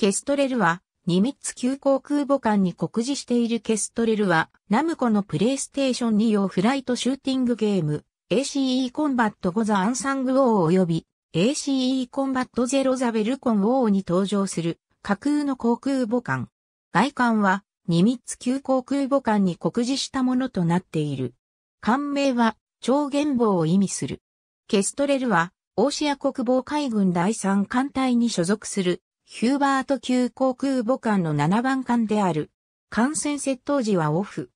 ケストレルは、ニミッツ急航空母艦に酷似しているケストレルは、ナムコのプレイステーション2用フライトシューティングゲーム、ACE コンバット5ザ・アンサング・王及び、ACE コンバット0ザ・ベルコン王に登場する、架空の航空母艦。外観は、ニミッツ級航空母艦に酷似したものとなっている。艦名は、超原望を意味する。ケストレルは、オーシア国防海軍第3艦隊に所属するヒューバート級航空母艦の7番艦である。艦船窃盗時はオフ。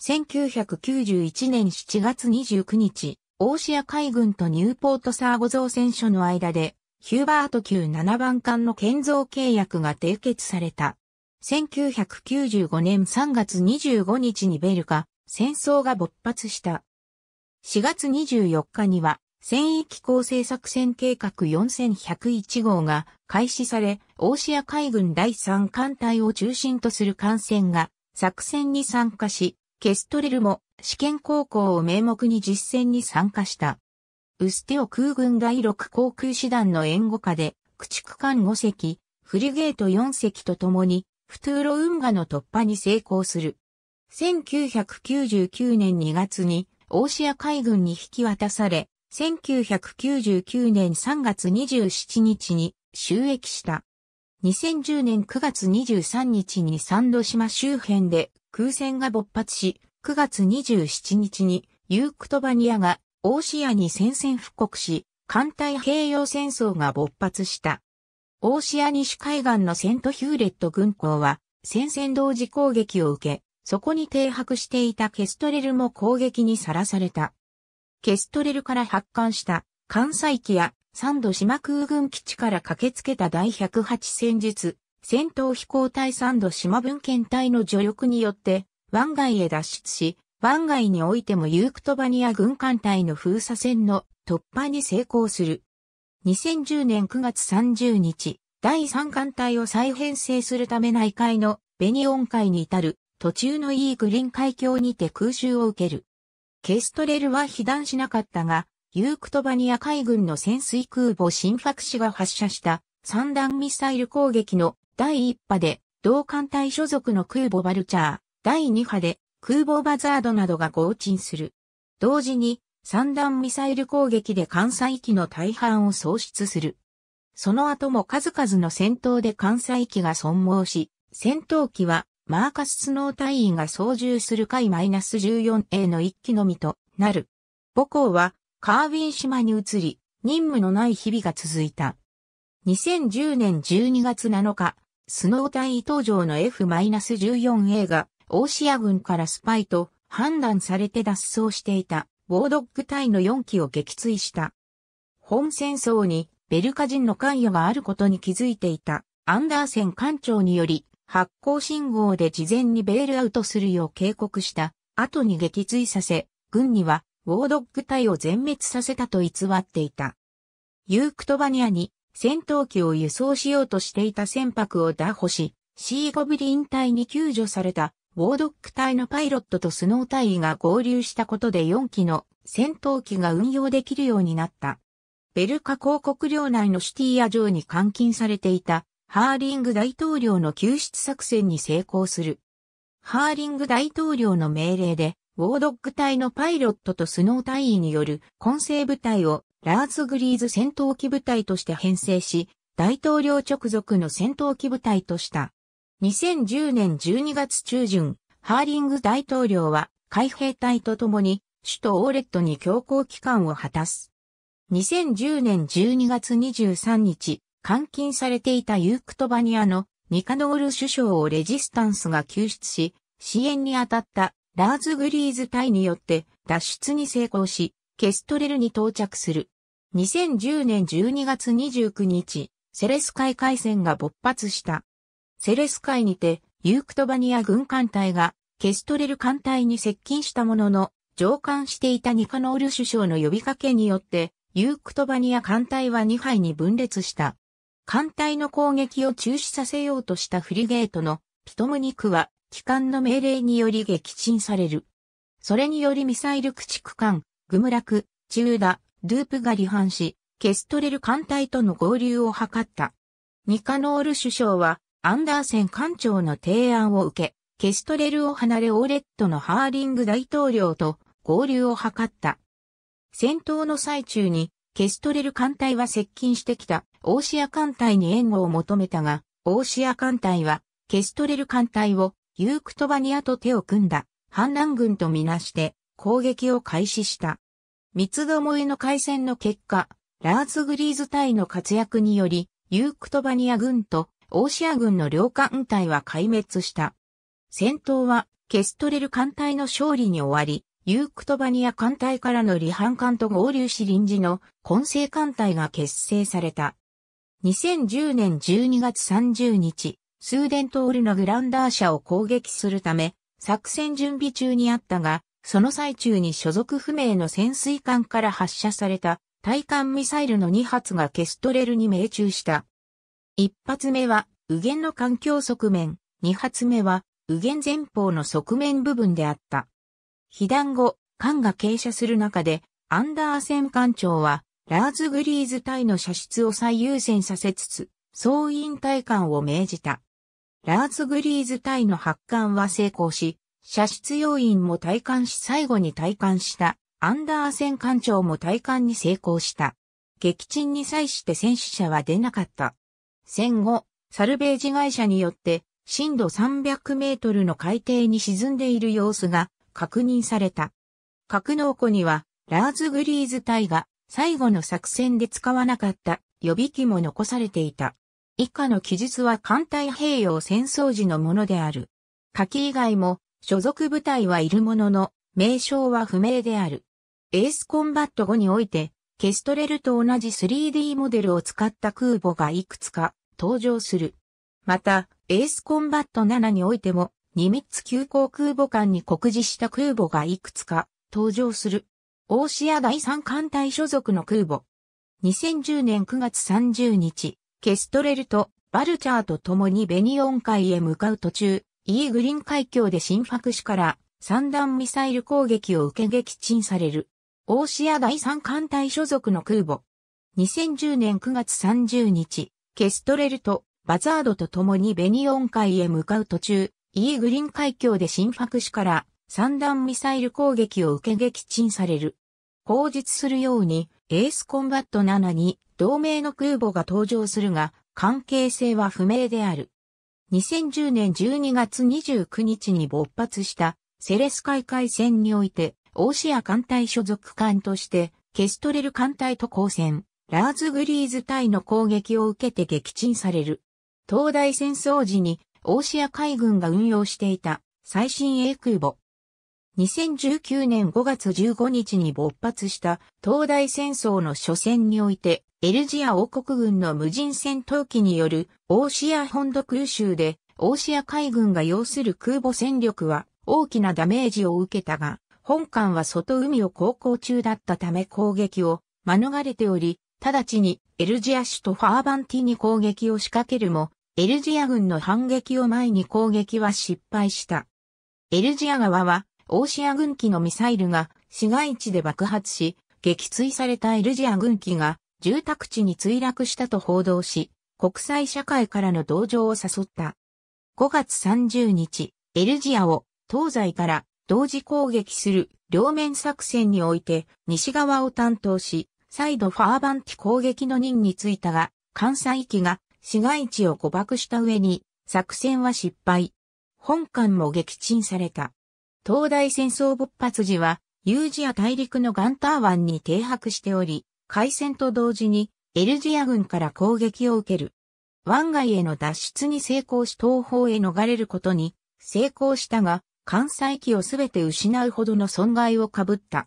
1991年7月29日、オーシア海軍とニューポートサーゴ造船所の間で、ヒューバート級7番艦の建造契約が締結された。1995年3月25日にベルカ、戦争が勃発した。4月24日には、戦域構成作戦計画4101号が開始され、大シア海軍第3艦隊を中心とする艦船が作戦に参加し、ケストレルも試験航行を名目に実戦に参加した。ウステオ空軍第6航空師団の援護下で、駆逐艦5隻、フリゲート4隻と共に、フトゥーロ運河の突破に成功する。1999年2月に、オーシア海軍に引き渡され、1999年3月27日に収益した。2010年9月23日に三度島周辺で空戦が勃発し、9月27日にユークトバニアがオーシアに戦線復刻し、艦隊併用戦争が勃発した。オーシア西海岸のセントヒューレット軍港は戦線同時攻撃を受け、そこに停泊していたケストレルも攻撃にさらされた。ケストレルから発艦した関西機や三度島空軍基地から駆けつけた第108戦術戦闘飛行隊三度島分遣隊の助力によって湾外へ脱出し、湾外においてもユークトバニア軍艦隊の封鎖戦の突破に成功する。2010年9月30日、第3艦隊を再編成するため内海のベニオン海に至る途中のイーグリン海峡にて空襲を受ける。ケストレルは被弾しなかったが、ユークトバニア海軍の潜水空母新ファクシが発射した三段ミサイル攻撃の第一波で同艦隊所属の空母バルチャー、第二波で空母バザードなどが合鎮する。同時に三段ミサイル攻撃で艦載機の大半を喪失する。その後も数々の戦闘で艦載機が損耗し、戦闘機はマーカス・スノー隊員が操縦する回 -14A の一機のみとなる。母校はカーウィン島に移り、任務のない日々が続いた。2010年12月7日、スノー隊員登場の F-14A が、オーシア軍からスパイと判断されて脱走していた、ウォードッグ隊の4機を撃墜した。本戦争にベルカ人の関与があることに気づいていた、アンダーセン艦長により、発光信号で事前にベールアウトするよう警告した後に撃墜させ、軍にはウォードッグ隊を全滅させたと偽っていた。ユークトバニアに戦闘機を輸送しようとしていた船舶を打破し、シーゴブリン隊に救助されたウォードック隊のパイロットとスノー隊員が合流したことで4機の戦闘機が運用できるようになった。ベルカ広告領内のシティア城に監禁されていたハーリング大統領の救出作戦に成功する。ハーリング大統領の命令で、ウォードッグ隊のパイロットとスノー隊員による混成部隊をラーズ・グリーズ戦闘機部隊として編成し、大統領直属の戦闘機部隊とした。2010年12月中旬、ハーリング大統領は海兵隊と共に首都オーレットに強行期間を果たす。2010年12月23日、監禁されていたユークトバニアのニカノール首相をレジスタンスが救出し、支援に当たったラーズ・グリーズ隊によって脱出に成功し、ケストレルに到着する。2010年12月29日、セレス海海戦が勃発した。セレス海にて、ユークトバニア軍艦隊がケストレル艦隊に接近したものの、上艦していたニカノール首相の呼びかけによって、ユークトバニア艦隊は2杯に分裂した。艦隊の攻撃を中止させようとしたフリゲートのピトムニクは、機関の命令により撃沈される。それによりミサイル駆逐艦、グムラク、チューダ、ドゥープが離反し、ケストレル艦隊との合流を図った。ニカノール首相は、アンダーセン艦長の提案を受け、ケストレルを離れオーレットのハーリング大統領と合流を図った。戦闘の最中にケストレル艦隊は接近してきた、オーシア艦隊に援護を求めたが、オーシア艦隊は、ケストレル艦隊を、ユークトバニアと手を組んだ、反乱軍とみなして、攻撃を開始した。三つどもえの海戦の結果、ラーズ・グリーズ隊の活躍により、ユークトバニア軍とオーシア軍の両艦隊は壊滅した。戦闘はケストレル艦隊の勝利に終わり、ユークトバニア艦隊からの離反艦と合流し臨時の混成艦隊が結成された。2010年12月30日、スーデントールのグランダー社を攻撃するため、作戦準備中にあったが、その最中に所属不明の潜水艦から発射された対艦ミサイルの2発がケストレルに命中した。1発目は、右舷の環境側面、2発目は、右舷前方の側面部分であった。被弾後、艦が傾斜する中で、アンダーセン艦長は、ラーズグリーズ隊の射出を最優先させつつ、総員隊艦を命じた。ラーズグリーズ隊の発艦は成功し、射出要員も退艦し最後に退艦したアンダーセン艦長も退艦に成功した。撃沈に際して戦死者は出なかった。戦後、サルベージ会社によって深度300メートルの海底に沈んでいる様子が確認された。格納庫には、ラーズグリーズ隊が最後の作戦で使わなかった予備機も残されていた。以下の記述は艦隊併用戦争時のものである。下記以外も所属部隊はいるものの、名称は不明である。エースコンバット後において、ケストレルと同じ 3D モデルを使った空母がいくつか登場する。また、エースコンバット7においてもニミッツ急行空母艦に酷似した空母がいくつか登場する。オーシア第三艦隊所属の空母。2010年9月30日、ケストレルとバルチャーと共にベニオン海へ向かう途中、イーグリン海峡で新白氏から三段ミサイル攻撃を受け撃沈される。オーシア第三艦隊所属の空母。2010年9月30日、ケストレルとバザードと共にベニオン海へ向かう途中、イーグリン海峡で新白紙から三段ミサイル攻撃を受け撃沈される。口述するように、エースコンバット7に同盟の空母が登場するが、関係性は不明である。2010年12月29日に勃発したセレス海海戦において、オーシア艦隊所属艦として、ケストレル艦隊と交戦、ラーズグリーズ隊の攻撃を受けて撃沈される。東大戦争時にーシア海軍が運用していた最新鋭空母。2019年5月15日に勃発した東大戦争の初戦において、エルジア王国軍の無人戦闘機によるオーシア本土空襲で、オーシア海軍が要する空母戦力は大きなダメージを受けたが、本艦は外海を航行中だったため攻撃を免れており、直ちにエルジア首都ファーバンティに攻撃を仕掛けるも、エルジア軍の反撃を前に攻撃は失敗した。エルジア側は、オーシア軍機のミサイルが市街地で爆発し、撃墜されたエルジア軍機が住宅地に墜落したと報道し、国際社会からの同情を誘った。5月30日、エルジアを東西から同時攻撃する両面作戦において西側を担当し、再度ファーバンティ攻撃の任についたが、関西機が市街地を誤爆した上に、作戦は失敗。本艦も撃沈された。東大戦争勃発時は、ユージア大陸のガンター湾に停泊しており、海戦と同時にエルジア軍から攻撃を受ける。湾外への脱出に成功し東方へ逃れることに成功したが、関西機をすべて失うほどの損害を被った。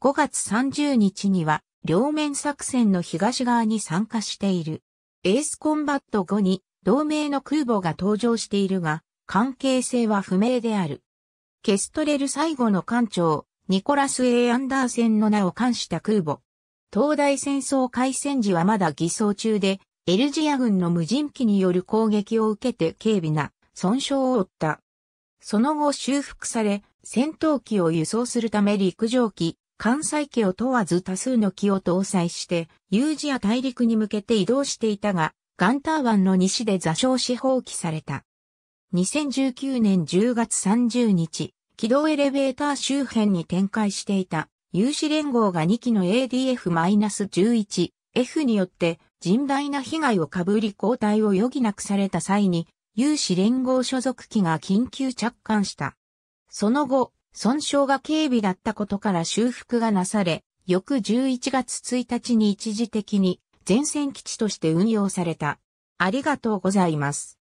5月30日には、両面作戦の東側に参加している。エースコンバット後に同盟の空母が登場しているが、関係性は不明である。ケストレル最後の艦長、ニコラス・ A・ アンダーセンの名を冠した空母。東大戦争開戦時はまだ偽装中で、エルジア軍の無人機による攻撃を受けて軽微な損傷を負った。その後修復され、戦闘機を輸送するため陸上機関西家を問わず多数の機を搭載して、有事や大陸に向けて移動していたが、ガンター湾の西で座礁し放棄された。2019年10月30日、軌道エレベーター周辺に展開していた有志連合が2機の ADF-11F によって甚大な被害を被り交代を余儀なくされた際に有志連合所属機が緊急着艦した。その後、損傷が軽微だったことから修復がなされ、翌11月1日に一時的に前線基地として運用された。ありがとうございます。